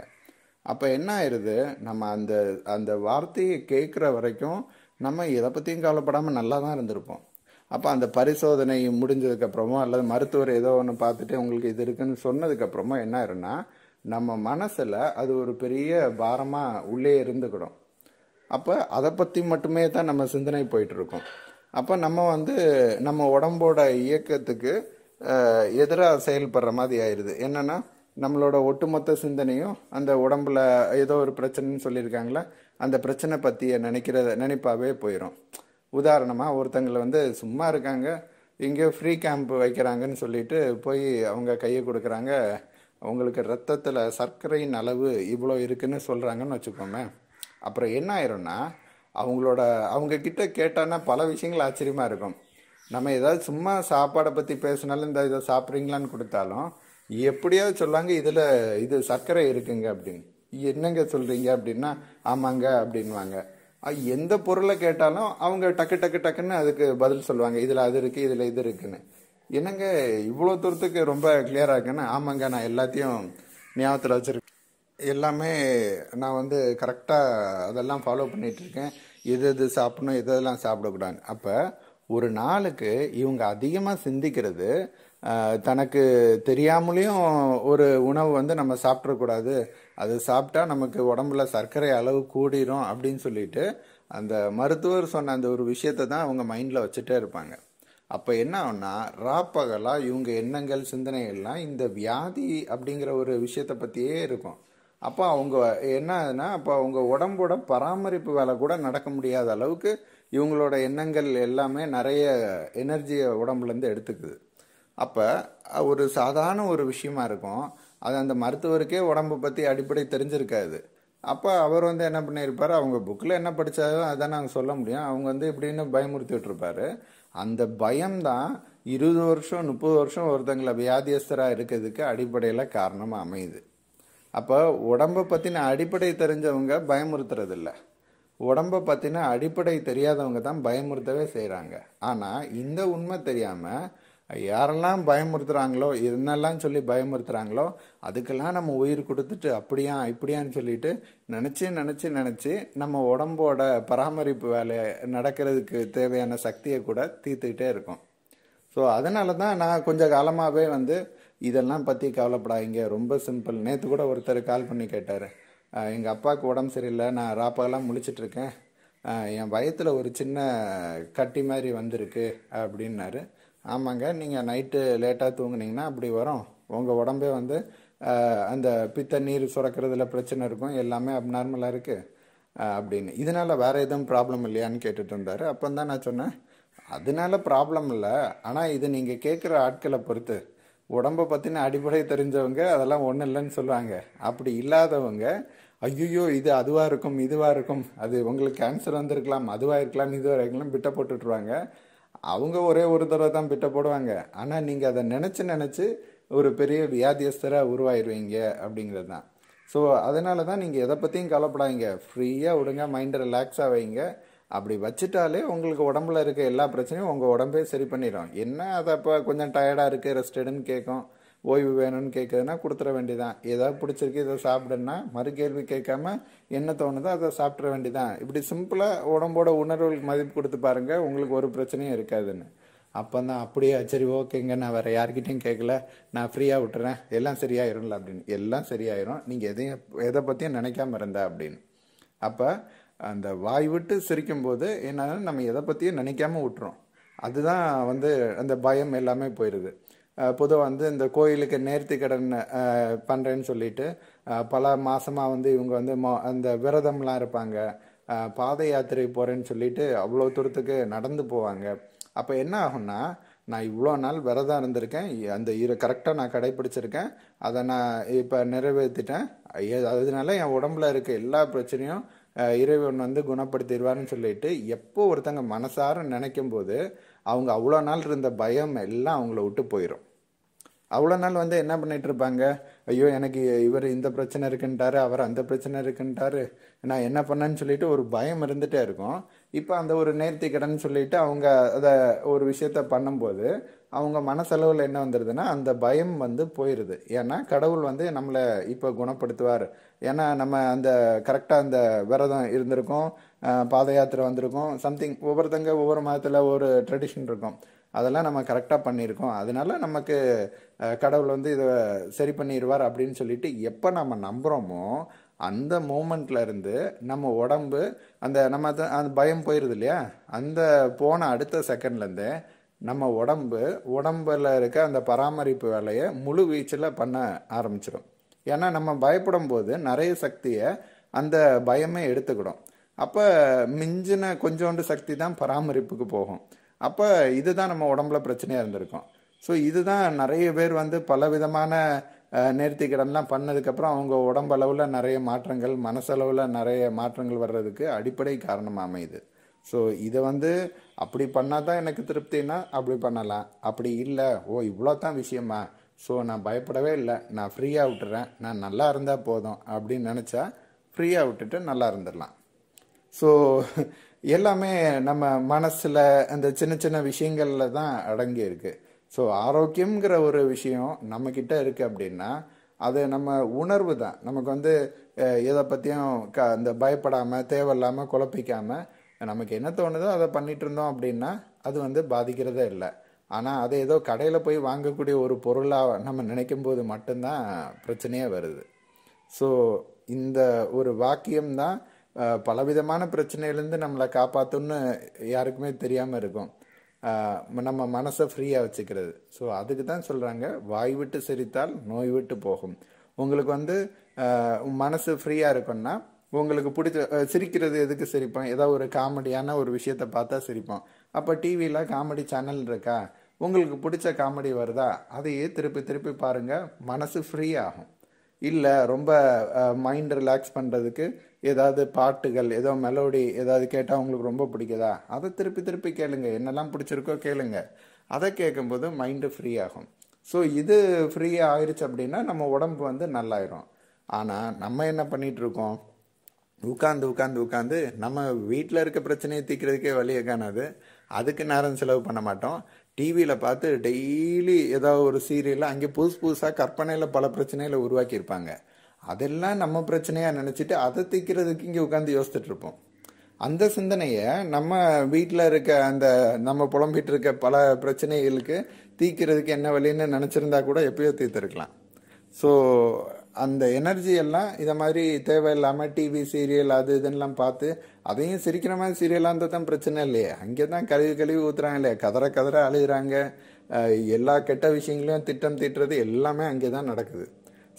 அப்போ என்ன ஆயிடுது நம்ம அந்த அந்த வார்த்தையை கேட்குற வரைக்கும் நம்ம எதை பற்றியும் கவலைப்படாமல் நல்லா தான் இருந்திருப்போம் அப்போ அந்த பரிசோதனை முடிஞ்சதுக்கப்புறமோ அல்லது மருத்துவர் ஏதோ ஒன்று பார்த்துட்டு உங்களுக்கு இது இருக்குன்னு சொன்னதுக்கப்புறமோ என்ன ஆயிரும்னா நம்ம மனசில் அது ஒரு பெரிய பாரமாக உள்ளே இருந்துக்கிடும் அப்போ அதை பற்றி மட்டுமே தான் நம்ம சிந்தனை போயிட்டுருக்கோம் அப்போ நம்ம வந்து நம்ம உடம்போட இயக்கத்துக்கு எதிராக செயல்படுற மாதிரி ஆயிடுது என்னென்னா நம்மளோட ஒட்டுமொத்த சிந்தனையும் அந்த உடம்புல ஏதோ ஒரு பிரச்சனைன்னு சொல்லியிருக்காங்களா அந்த பிரச்சனை பற்றிய நினைக்கிறத நினைப்பாகவே போயிடும் உதாரணமாக ஒருத்தங்களை வந்து சும்மா இருக்காங்க எங்கேயோ ஃப்ரீ கேம்ப் வைக்கிறாங்கன்னு சொல்லிட்டு போய் அவங்க கையை கொடுக்குறாங்க உங்களுக்கு ரத்தத்தில் சர்க்கரையின் அளவு இவ்வளோ இருக்குதுன்னு சொல்கிறாங்கன்னு வச்சுக்கோமே அப்புறம் என்ன ஆயிரும்னா அவங்களோட அவங்கக்கிட்ட கேட்டான்னா பல விஷயங்கள் ஆச்சரியமாக இருக்கும் நம்ம ஏதாவது சும்மா சாப்பாடை பற்றி பேசினாலும் இந்த இதை சாப்பிட்றீங்களான்னு கொடுத்தாலும் எப்படியாவது சொல்லாங்க இதில் இது சர்க்கரை இருக்குங்க அப்படின்னு என்னங்க சொல்கிறீங்க அப்படின்னா ஆமாங்க அப்படின்வாங்க எந்த பொருளை கேட்டாலும் அவங்க டக்கு டக்கு டக்குன்னு அதுக்கு பதில் சொல்லுவாங்க இதில் அது இருக்குது இதில் இது இருக்குன்னு என்னங்க இவ்வளோ தூரத்துக்கு ரொம்ப கிளியராக இருக்குன்னு ஆமாங்க நான் எல்லாத்தையும் ஞாபகத்தில் வச்சுருக்கேன் எல்லாமே நான் வந்து கரெக்டாக அதெல்லாம் ஃபாலோ பண்ணிகிட்ருக்கேன் எது எது சாப்பிடணும் எது எதெல்லாம் சாப்பிடக்கூடாது அப்போ ஒரு நாளுக்கு இவங்க அதிகமாக சிந்திக்கிறது தனக்கு தெரியாமலேயும் ஒரு உணவு வந்து நம்ம சாப்பிடக்கூடாது அது சாப்பிட்டா நமக்கு உடம்புல சர்க்கரை அளவு கூடிரும் அப்படின்னு சொல்லிட்டு அந்த மருத்துவர் சொன்ன அந்த ஒரு விஷயத்தை தான் அவங்க மைண்டில் வச்சுட்டே இருப்பாங்க அப்போ என்ன ஆகுனா ராப்பகலாக இவங்க எண்ணங்கள் சிந்தனைகள்லாம் இந்த வியாதி அப்படிங்கிற ஒரு விஷயத்தை பற்றியே இருக்கும் அப்போ அவங்க என்ன ஆகுதுன்னா அப்போ அவங்க உடம்போட பராமரிப்பு வேலை கூட நடக்க முடியாத அளவுக்கு இவங்களோட எண்ணங்கள் எல்லாமே நிறைய எனர்ஜியை உடம்புலேருந்து எடுத்துக்குது அப்போ ஒரு சாதாரண ஒரு விஷயமா இருக்கும் அது அந்த மருத்துவருக்கே உடம்பை பற்றி அடிப்படை தெரிஞ்சிருக்காது அப்போ அவர் வந்து என்ன பண்ணியிருப்பார் அவங்க புக்கில் என்ன படித்தாலும் அதான் நாங்கள் சொல்ல முடியும் அவங்க வந்து இப்படின்னு பயமுறுத்திட்டு இருப்பாரு அந்த பயம்தான் இருபது வருஷம் முப்பது வருஷம் ஒருத்தங்களை வியாதியஸ்தராக இருக்கிறதுக்கு அடிப்படையில் காரணமாக அமையுது அப்போ உடம்பை பற்றின அடிப்படை தெரிஞ்சவங்க பயமுறுத்துறதில்ல உடம்பை பற்றின அடிப்படை தெரியாதவங்க தான் பயமுறுத்தவே செய்கிறாங்க ஆனால் இந்த உண்மை தெரியாமல் யாரெல்லாம் பயமுறுத்துகிறாங்களோ என்னெல்லாம் சொல்லி பயமுறுத்துகிறாங்களோ அதுக்கெல்லாம் நம்ம உயிர் கொடுத்துட்டு அப்படியா இப்படியான்னு சொல்லிட்டு நினச்சி நினச்சி நினச்சி நம்ம உடம்போட பராமரிப்பு வேலையை நடக்கிறதுக்கு தேவையான சக்தியை கூட தீர்த்துக்கிட்டே இருக்கும் ஸோ அதனால தான் நான் கொஞ்சம் காலமாகவே வந்து இதெல்லாம் பற்றி கவலைப்படாதீங்க ரொம்ப சிம்பிள் நேற்று கூட ஒருத்தர் கால் பண்ணி கேட்டார் எங்கள் அப்பாவுக்கு உடம்பு சரியில்லை நான் ராப்பாலாம் முழிச்சிட்ருக்கேன் என் வயத்தில் ஒரு சின்ன கட்டி மாதிரி வந்திருக்கு அப்படின்னாரு ஆமாங்க நீங்கள் நைட்டு லேட்டாக தூங்குனீங்கன்னா அப்படி வரும் உங்கள் உடம்பே வந்து அந்த பித்த நீர் சுரக்கிறதுல பிரச்சனை இருக்கும் எல்லாமே அப்நார்மலாக இருக்குது அப்படின்னு இதனால் வேறு எதுவும் ப்ராப்ளம் இல்லையான்னு கேட்டுட்டு இருந்தார் அப்போ தான் நான் சொன்னேன் அதனால ப்ராப்ளம் இல்லை ஆனால் இது நீங்கள் கேட்குற ஆட்களை பொறுத்து உடம்பை பற்றின அடிப்படை தெரிஞ்சவங்க அதெல்லாம் ஒன்றும் இல்லைன்னு சொல்லுவாங்க அப்படி இல்லாதவங்க ஐயோ இது அதுவாக இருக்கும் இதுவாக இருக்கும் அது உங்களுக்கு கேன்சர் வந்திருக்கலாம் அதுவாக இருக்கலாம் இதுவாக இருக்கலாம் விட்ட போட்டுட்ருவாங்க அவங்க ஒரே ஒரு தடவை தான் பிட்ட போடுவாங்க ஆனால் நீங்கள் அதை நினச்சி நினச்சி ஒரு பெரிய வியாதியஸ்தராக உருவாயிடுவீங்க அப்படிங்கிறது தான் ஸோ அதனால தான் நீங்கள் எதை பற்றியும் கவலைப்படாதீங்க ஃப்ரீயாக விடுங்க மைண்ட் ரிலாக்ஸாக வைங்க அப்படி வச்சுட்டாலே உங்களுக்கு உடம்புல இருக்க எல்லா பிரச்சனையும் உங்கள் உடம்பே சரி பண்ணிடும் என்ன அதை இப்போ கொஞ்சம் டயர்டாக இருக்குது ரெஸ்டடுன்னு கேட்கும் ஓய்வு வேணும்னு கேட்குதுன்னா கொடுத்துட வேண்டியதான் ஏதாவது பிடிச்சிருக்கு இதை சாப்பிடுன்னா கேள்வி கேட்காம என்ன தோணுதோ அதை சாப்பிட்ற வேண்டியதான் இப்படி சிம்பிளாக உடம்போட உணர்வுகளுக்கு மதிப்பு கொடுத்து பாருங்கள் உங்களுக்கு ஒரு பிரச்சனையும் இருக்காதுன்னு அப்போ தான் அப்படியே சரி ஓகேங்க நான் வேறு யார்கிட்டையும் கேட்கல நான் ஃப்ரீயாக விட்டுறேன் எல்லாம் சரியாயிரும்ல அப்படின்னு எல்லாம் சரியாயிரும் நீங்கள் எதையும் எதை பற்றியும் நினைக்காம இருந்த அப்படின்னு அப்போ அந்த வாய் விட்டு சிரிக்கும்போது என்னன்னா நம்ம எதை பற்றியும் நினைக்காம விட்டுறோம் அதுதான் வந்து அந்த பயம் எல்லாமே போயிடுது பொதுவாக வந்து இந்த கோயிலுக்கு நேர்த்தி கடன் பண்ணுறேன்னு சொல்லிட்டு பல மாதமாக வந்து இவங்க வந்து மோ அந்த விரதம்லாம் இருப்பாங்க பாத யாத்திரை போகிறேன்னு சொல்லிட்டு அவ்வளோ தூரத்துக்கு நடந்து போவாங்க அப்போ என்ன ஆகும்னா நான் இவ்வளோ நாள் விரதம் இருந்திருக்கேன் அந்த இரு கரெக்டாக நான் கடைப்பிடிச்சிருக்கேன் அதை நான் இப்போ நிறைவேற்றிட்டேன் அதனால என் உடம்புல இருக்க எல்லா பிரச்சனையும் இறைவன் வந்து குணப்படுத்திடுவார்னு சொல்லிட்டு எப்போ ஒருத்தங்க மனசார நினைக்கும் போது அவங்க அவ்வளோ நாள் இருந்த பயம் எல்லாம் அவங்கள விட்டு போயிடும் அவ்வளோ நாள் வந்து என்ன பண்ணிட்டு இருப்பாங்க ஐயோ எனக்கு இவர் இந்த பிரச்சனை இருக்குன்ட்டாரு அவர் அந்த பிரச்சனை இருக்குன்ட்டாரு நான் என்ன பண்ணேன்னு சொல்லிட்டு ஒரு பயம் இருந்துகிட்டே இருக்கும் இப்போ அந்த ஒரு நேர்த்தி கடன் சொல்லிட்டு அவங்க அதை ஒரு விஷயத்த பண்ணும்போது அவங்க மனசளவில் என்ன வந்துடுதுன்னா அந்த பயம் வந்து போயிடுது ஏன்னா கடவுள் வந்து நம்மளை இப்போ குணப்படுத்துவார் ஏன்னா நம்ம அந்த கரெக்டாக அந்த விரதம் இருந்திருக்கும் பாத யாத்திரை வந்திருக்கும் சம்திங் ஒவ்வொருத்தங்க ஒவ்வொரு மதத்தில் ஒரு ட்ரெடிஷன் இருக்கும் அதெல்லாம் நம்ம கரெக்டாக பண்ணியிருக்கோம் அதனால நமக்கு கடவுள் வந்து இதை சரி பண்ணிடுவார் அப்படின்னு சொல்லிட்டு எப்போ நம்ம நம்புகிறோமோ அந்த மூமெண்ட்ல இருந்து நம்ம உடம்பு அந்த நம்ம அந்த பயம் போயிடுது இல்லையா அந்த போன அடுத்த செகண்ட்லேருந்து நம்ம உடம்பு உடம்புல இருக்க அந்த பராமரிப்பு வேலையை முழு வீச்சில் பண்ண ஆரம்பிச்சிடும் ஏன்னா நம்ம பயப்படும் போது நிறைய சக்தியை அந்த பயமே எடுத்துக்கிடும் அப்போ மிஞ்சின கொஞ்சோண்டு சக்தி தான் பராமரிப்புக்கு போகும் அப்போ இதுதான் நம்ம உடம்புல பிரச்சனையாக இருந்திருக்கும் ஸோ இதுதான் நிறைய பேர் வந்து பல விதமான நேர்த்திக்கடன்லாம் பண்ணதுக்கப்புறம் அவங்க உடம்பளவில் நிறைய மாற்றங்கள் மனசளவில் நிறைய மாற்றங்கள் வர்றதுக்கு அடிப்படை காரணம் அமையுது ஸோ இதை வந்து அப்படி பண்ணால் தான் எனக்கு திருப்தினா அப்படி பண்ணலாம் அப்படி இல்லை ஓ இவ்வளோ தான் விஷயமா ஸோ நான் பயப்படவே இல்லை நான் ஃப்ரீயாக விட்டுறேன் நான் நல்லா இருந்தால் போதும் அப்படின்னு நினச்சா ஃப்ரீயாக விட்டுட்டு நல்லா இருந்துடலாம் ஸோ எல்லாமே நம்ம மனசில் அந்த சின்ன சின்ன விஷயங்களில் தான் அடங்கி ஸோ ஆரோக்கியங்கிற ஒரு விஷயம் நம்மக்கிட்ட இருக்குது அப்படின்னா அது நம்ம உணர்வு தான் நமக்கு வந்து எதை பற்றியும் க அந்த பயப்படாமல் தேவையில்லாமல் குழப்பிக்காமல் நமக்கு என்ன தோணுதோ அதை பண்ணிகிட்டு இருந்தோம் அப்படின்னா அது வந்து பாதிக்கிறதே இல்லை ஆனால் அது ஏதோ கடையில் போய் வாங்கக்கூடிய ஒரு பொருளாக நம்ம நினைக்கும் போது மட்டும்தான் பிரச்சனையே வருது ஸோ இந்த ஒரு வாக்கியம் தான் பலவிதமான பிரச்சனையிலேருந்து நம்மளை காப்பாற்றும்னு யாருக்குமே தெரியாமல் இருக்கும் நம்ம மனசை ஃப்ரீயாக வச்சுக்கிறது ஸோ அதுக்கு தான் சொல்கிறாங்க வாய் விட்டு சிரித்தால் நோய் விட்டு போகும் உங்களுக்கு வந்து மனசு ஃப்ரீயாக இருக்கும்னா உங்களுக்கு பிடிச்ச சிரிக்கிறது எதுக்கு சிரிப்போம் ஏதாவது ஒரு காமெடியான ஒரு விஷயத்தை பார்த்தா சிரிப்போம் அப்போ டிவியில் காமெடி சேனல் இருக்கா உங்களுக்கு பிடிச்ச காமெடி வருதா அதையே திருப்பி திருப்பி பாருங்கள் மனசு ஃப்ரீ ஆகும் இல்லை ரொம்ப மைண்ட் ரிலாக்ஸ் பண்ணுறதுக்கு ஏதாவது பாட்டுகள் ஏதோ மெலோடி ஏதாவது கேட்டால் உங்களுக்கு ரொம்ப பிடிக்குதா அதை திருப்பி திருப்பி கேளுங்க என்னெல்லாம் பிடிச்சிருக்கோ கேளுங்க அதை கேட்கும்போது மைண்டு ஃப்ரீ ஆகும் ஸோ இது ஃப்ரீயாக ஆயிடுச்சு அப்படின்னா நம்ம உடம்பு வந்து நல்லாயிரும் ஆனால் நம்ம என்ன பண்ணிகிட்ருக்கோம் உட்காந்து உட்காந்து உட்காந்து நம்ம வீட்டில் இருக்க பிரச்சனையை தீக்கிறதுக்கே வழியை காணாது அதுக்கு நேரம் செலவு பண்ண மாட்டோம் டிவியில் பார்த்து டெய்லி ஏதாவது ஒரு சீரியலில் அங்கே புதுசு புதுசாக கற்பனையில் பல பிரச்சனைகளை உருவாக்கியிருப்பாங்க அதெல்லாம் நம்ம பிரச்சனையாக நினச்சிட்டு அதை தைக்கிறதுக்கு இங்கே உட்காந்து இருப்போம் அந்த சிந்தனையை நம்ம வீட்டில் இருக்க அந்த நம்ம புலம்பிகிட்டு இருக்க பல பிரச்சனைகளுக்கு தீக்கிறதுக்கு என்ன வழின்னு நினச்சிருந்தா கூட எப்பயோ தீர்த்துருக்கலாம் ஸோ அந்த எனர்ஜி எல்லாம் இதை மாதிரி தேவையில்லாமல் டிவி சீரியல் அது இதெல்லாம் பார்த்து அதையும் சிரிக்கிற மாதிரி சீரியலாக இருந்தால் தான் பிரச்சனை இல்லையே அங்கே தான் கழுவி கழுவி ஊற்றுறாங்க இல்லையா கதற கதற அழுகிறாங்க எல்லா கெட்ட விஷயங்களையும் திட்டம் தீட்டுறது எல்லாமே அங்கே தான் நடக்குது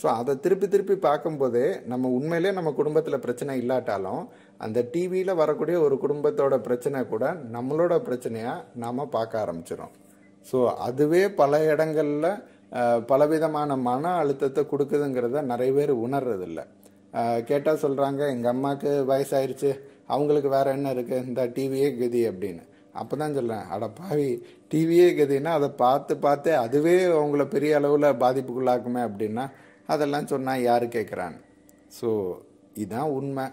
ஸோ அதை திருப்பி திருப்பி பார்க்கும்போது நம்ம உண்மையிலே நம்ம குடும்பத்தில் பிரச்சனை இல்லாட்டாலும் அந்த டிவியில் வரக்கூடிய ஒரு குடும்பத்தோட பிரச்சனை கூட நம்மளோட பிரச்சனையாக நாம் பார்க்க ஆரம்பிச்சிடும் ஸோ அதுவே பல இடங்களில் பலவிதமான மன அழுத்தத்தை கொடுக்குதுங்கிறத நிறைய பேர் உணர்றதில்ல கேட்டால் சொல்கிறாங்க எங்கள் அம்மாவுக்கு வயசாயிருச்சு அவங்களுக்கு வேறு என்ன இருக்குது இந்த டிவியே கதி அப்படின்னு அப்போ தான் சொல்கிறேன் அட பாவி டிவியே கதின்னா அதை பார்த்து பார்த்து அதுவே அவங்கள பெரிய அளவில் பாதிப்புக்குள்ளாக்குமே அப்படின்னா அதெல்லாம் சொன்னால் யார் கேட்குறான்னு ஸோ இதுதான் உண்மை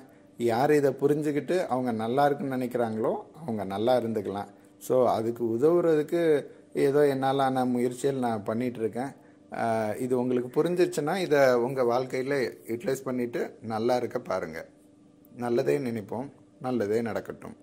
யார் இதை புரிஞ்சுக்கிட்டு அவங்க நல்லா இருக்குன்னு நினைக்கிறாங்களோ அவங்க நல்லா இருந்துக்கலாம் ஸோ அதுக்கு உதவுறதுக்கு ஏதோ என்னால் ஆன முயற்சியில் நான் பண்ணிகிட்ருக்கேன் இது உங்களுக்கு புரிஞ்சிச்சுன்னா இதை உங்கள் வாழ்க்கையில் யூட்டிலைஸ் பண்ணிவிட்டு நல்லா இருக்க பாருங்கள் நல்லதே நினைப்போம் நல்லதே நடக்கட்டும்